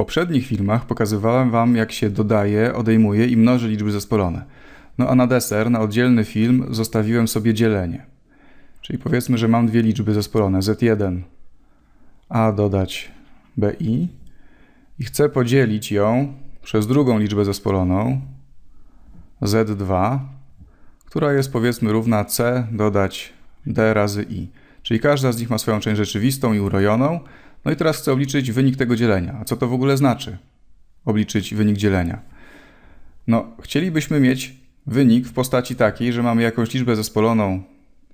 poprzednich filmach pokazywałem Wam, jak się dodaje, odejmuje i mnoży liczby zespolone. No a na deser, na oddzielny film, zostawiłem sobie dzielenie. Czyli powiedzmy, że mam dwie liczby zespolone, z1 a dodać bi i chcę podzielić ją przez drugą liczbę zespoloną, z2, która jest powiedzmy równa c dodać d razy i. Czyli każda z nich ma swoją część rzeczywistą i urojoną, no i teraz chcę obliczyć wynik tego dzielenia. A co to w ogóle znaczy? Obliczyć wynik dzielenia. No, chcielibyśmy mieć wynik w postaci takiej, że mamy jakąś liczbę zespoloną,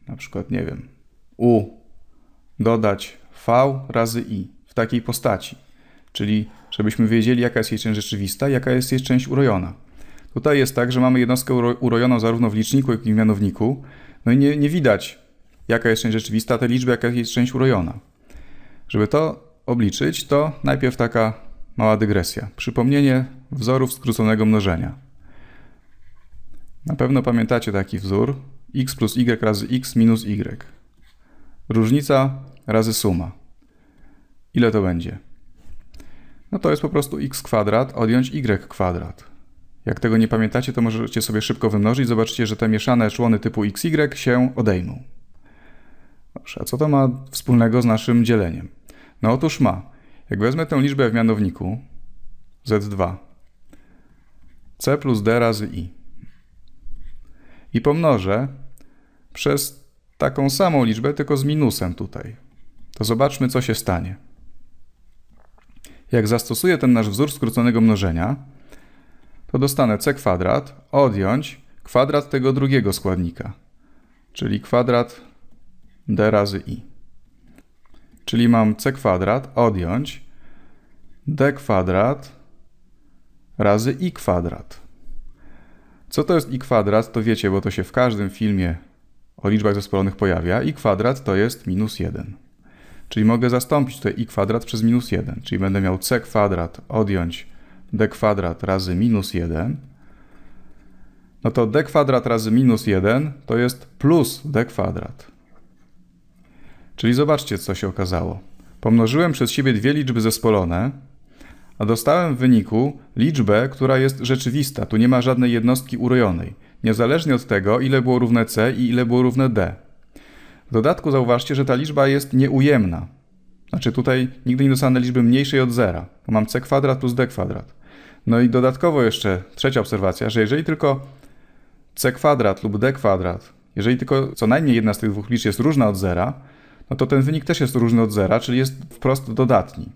na przykład, nie wiem, u dodać v razy i w takiej postaci. Czyli żebyśmy wiedzieli, jaka jest jej część rzeczywista, jaka jest jej część urojona. Tutaj jest tak, że mamy jednostkę urojoną zarówno w liczniku, jak i w mianowniku, no i nie, nie widać, jaka jest część rzeczywista, tej liczby, jaka jest część urojona. Żeby to obliczyć, to najpierw taka mała dygresja. Przypomnienie wzorów skróconego mnożenia. Na pewno pamiętacie taki wzór x plus y razy x minus y. Różnica razy suma. Ile to będzie? No to jest po prostu x kwadrat odjąć y kwadrat. Jak tego nie pamiętacie, to możecie sobie szybko wymnożyć. Zobaczycie, że te mieszane człony typu xy się odejmą a co to ma wspólnego z naszym dzieleniem? No otóż ma. Jak wezmę tę liczbę w mianowniku, z2, c plus d razy i, i pomnożę przez taką samą liczbę, tylko z minusem tutaj, to zobaczmy, co się stanie. Jak zastosuję ten nasz wzór skróconego mnożenia, to dostanę c kwadrat odjąć kwadrat tego drugiego składnika, czyli kwadrat d razy i. Czyli mam c kwadrat odjąć d kwadrat razy i kwadrat. Co to jest i kwadrat, to wiecie, bo to się w każdym filmie o liczbach zespolonych pojawia. i kwadrat to jest minus 1. Czyli mogę zastąpić tutaj i kwadrat przez minus 1. Czyli będę miał c kwadrat odjąć d kwadrat razy minus 1. No to d kwadrat razy minus 1 to jest plus d kwadrat. Czyli zobaczcie, co się okazało. Pomnożyłem przez siebie dwie liczby zespolone, a dostałem w wyniku liczbę, która jest rzeczywista, tu nie ma żadnej jednostki urojonej, niezależnie od tego, ile było równe c i ile było równe d. W dodatku zauważcie, że ta liczba jest nieujemna. Znaczy tutaj nigdy nie dostanę liczby mniejszej od zera, bo mam c kwadrat plus d kwadrat. No i dodatkowo jeszcze trzecia obserwacja, że jeżeli tylko c kwadrat lub d kwadrat, jeżeli tylko co najmniej jedna z tych dwóch liczb jest różna od zera, no to ten wynik też jest różny od zera, czyli jest wprost dodatni.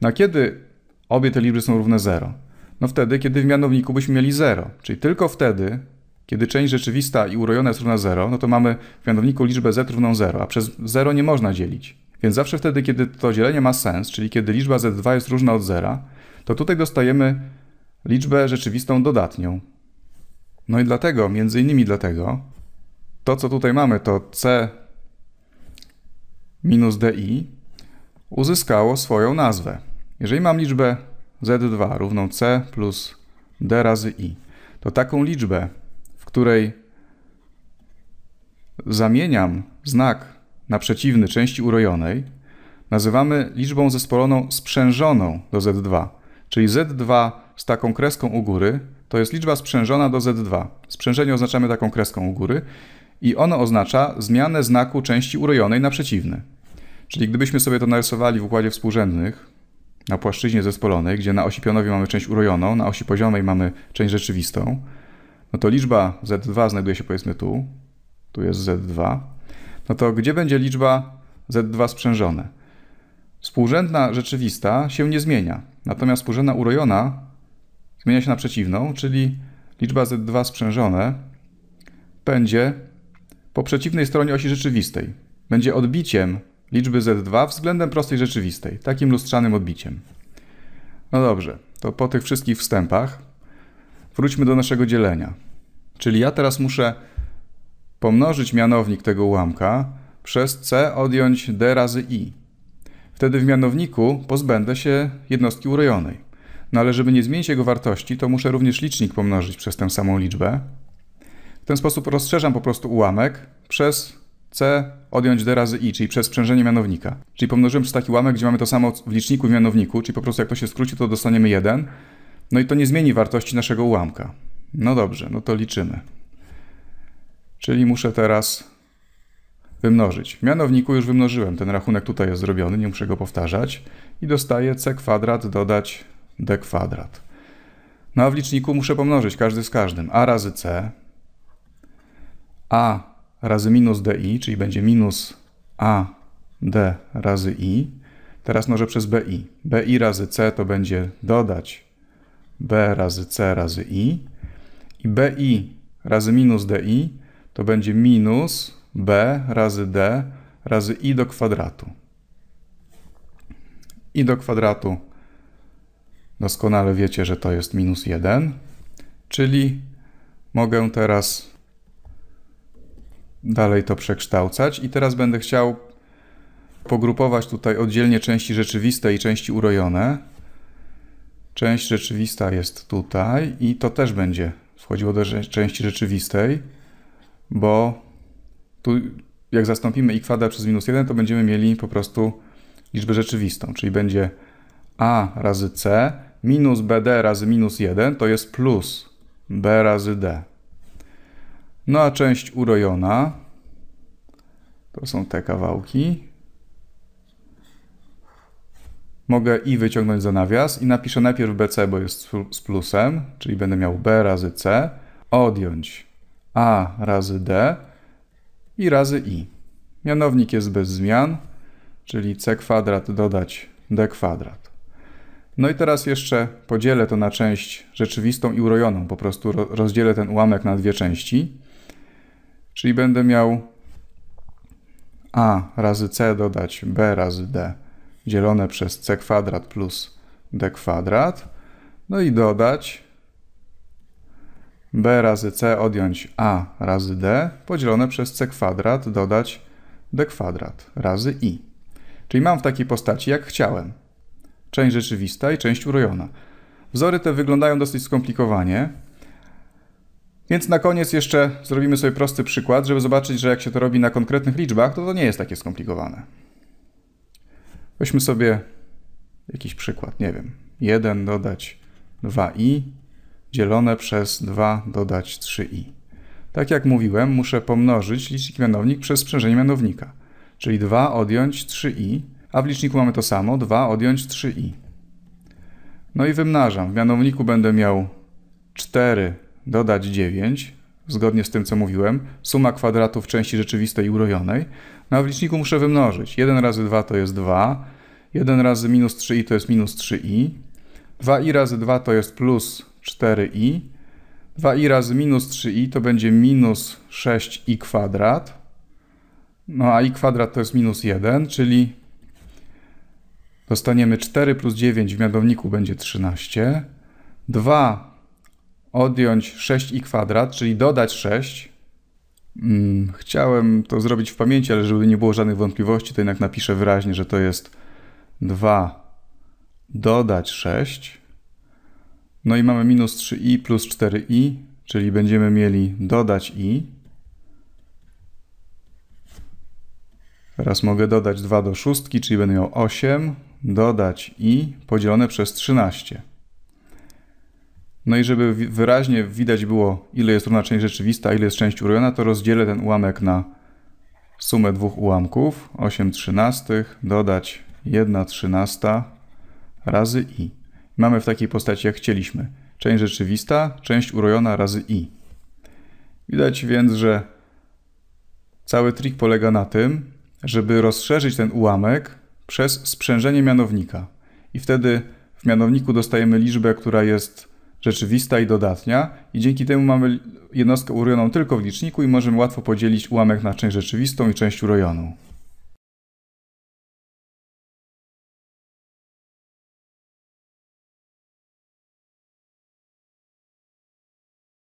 No a kiedy obie te liczby są równe 0? No wtedy, kiedy w mianowniku byśmy mieli 0, czyli tylko wtedy, kiedy część rzeczywista i urojona jest równa 0, no to mamy w mianowniku liczbę z równą 0, a przez 0 nie można dzielić. Więc zawsze wtedy, kiedy to dzielenie ma sens, czyli kiedy liczba z2 jest różna od 0, to tutaj dostajemy liczbę rzeczywistą dodatnią. No i dlatego, między innymi dlatego, to co tutaj mamy to c minus di uzyskało swoją nazwę. Jeżeli mam liczbę z2 równą c plus d razy i, to taką liczbę, w której zamieniam znak na przeciwny części urojonej, nazywamy liczbą zespoloną sprzężoną do z2. Czyli z2 z taką kreską u góry to jest liczba sprzężona do z2. Sprzężenie oznaczamy taką kreską u góry i ono oznacza zmianę znaku części urojonej na przeciwny. Czyli gdybyśmy sobie to narysowali w układzie współrzędnych, na płaszczyźnie zespolonej, gdzie na osi pionowej mamy część urojoną, na osi poziomej mamy część rzeczywistą, no to liczba z2 znajduje się powiedzmy tu, tu jest z2, no to gdzie będzie liczba z2 sprzężone? Współrzędna rzeczywista się nie zmienia, natomiast współrzędna urojona zmienia się na przeciwną, czyli liczba z2 sprzężone będzie po przeciwnej stronie osi rzeczywistej. Będzie odbiciem liczby z2 względem prostej rzeczywistej, takim lustrzanym odbiciem. No dobrze, to po tych wszystkich wstępach wróćmy do naszego dzielenia. Czyli ja teraz muszę pomnożyć mianownik tego ułamka przez c odjąć d razy i. Wtedy w mianowniku pozbędę się jednostki urojonej. No ale żeby nie zmienić jego wartości, to muszę również licznik pomnożyć przez tę samą liczbę. W ten sposób rozszerzam po prostu ułamek przez C odjąć D razy i, czyli przez sprzężenie mianownika. Czyli pomnożyłem przez taki ułamek gdzie mamy to samo w liczniku i w mianowniku, czyli po prostu jak to się skróci, to dostaniemy 1. No i to nie zmieni wartości naszego ułamka. No dobrze, no to liczymy. Czyli muszę teraz wymnożyć. W mianowniku już wymnożyłem, ten rachunek tutaj jest zrobiony, nie muszę go powtarzać. I dostaję c kwadrat dodać d kwadrat. No a w liczniku muszę pomnożyć każdy z każdym. a razy c, a razy minus di, czyli będzie minus a d razy i. Teraz mnożę przez bi. bi razy c to będzie dodać b razy c razy i. I bi razy minus di to będzie minus b razy d razy i do kwadratu. i do kwadratu doskonale wiecie, że to jest minus 1, czyli mogę teraz dalej to przekształcać. I teraz będę chciał pogrupować tutaj oddzielnie części rzeczywiste i części urojone. Część rzeczywista jest tutaj i to też będzie wchodziło do części rzeczywistej, bo tu jak zastąpimy i kwadrat przez minus 1, to będziemy mieli po prostu liczbę rzeczywistą, czyli będzie a razy c minus bd razy minus 1 to jest plus b razy d. No a część urojona to są te kawałki. Mogę i wyciągnąć za nawias i napiszę najpierw BC, bo jest z plusem, czyli będę miał B razy C, odjąć A razy D i razy I. Mianownik jest bez zmian, czyli C kwadrat dodać D kwadrat. No i teraz jeszcze podzielę to na część rzeczywistą i urojoną. Po prostu rozdzielę ten ułamek na dwie części. Czyli będę miał a razy c dodać b razy d dzielone przez c kwadrat plus d kwadrat. No i dodać b razy c odjąć a razy d podzielone przez c kwadrat dodać d kwadrat razy i. Czyli mam w takiej postaci jak chciałem. Część rzeczywista i część urojona. Wzory te wyglądają dosyć skomplikowanie, więc na koniec jeszcze zrobimy sobie prosty przykład, żeby zobaczyć, że jak się to robi na konkretnych liczbach, to to nie jest takie skomplikowane. Weźmy sobie jakiś przykład, nie wiem, 1 dodać 2i dzielone przez 2 dodać 3i. Tak jak mówiłem, muszę pomnożyć licznik mianownik przez sprzężenie mianownika, czyli 2 odjąć 3i, a w liczniku mamy to samo, 2 odjąć 3i. No i wymnażam. W mianowniku będę miał 4 dodać 9, zgodnie z tym, co mówiłem, suma kwadratów części rzeczywistej urojonej. no a w liczniku muszę wymnożyć. 1 razy 2 to jest 2, 1 razy minus 3i to jest minus 3i, 2i razy 2 to jest plus 4i, 2i razy minus 3i to będzie minus 6i kwadrat, no a i kwadrat to jest minus 1, czyli dostaniemy 4 plus 9 w mianowniku będzie 13, 2 odjąć 6i kwadrat, czyli dodać 6. Mm, chciałem to zrobić w pamięci, ale żeby nie było żadnych wątpliwości, to jednak napiszę wyraźnie, że to jest 2 dodać 6. No i mamy minus 3i plus 4i, czyli będziemy mieli dodać i. Teraz mogę dodać 2 do szóstki, czyli będę miał 8 dodać i podzielone przez 13. No i żeby wyraźnie widać było, ile jest równa część rzeczywista, ile jest część urojona, to rozdzielę ten ułamek na sumę dwóch ułamków. 8 trzynastych dodać 1 trzynasta razy i. Mamy w takiej postaci, jak chcieliśmy. Część rzeczywista, część urojona razy i. Widać więc, że cały trik polega na tym, żeby rozszerzyć ten ułamek przez sprzężenie mianownika. I wtedy w mianowniku dostajemy liczbę, która jest rzeczywista i dodatnia i dzięki temu mamy jednostkę urojoną tylko w liczniku i możemy łatwo podzielić ułamek na część rzeczywistą i część urojoną.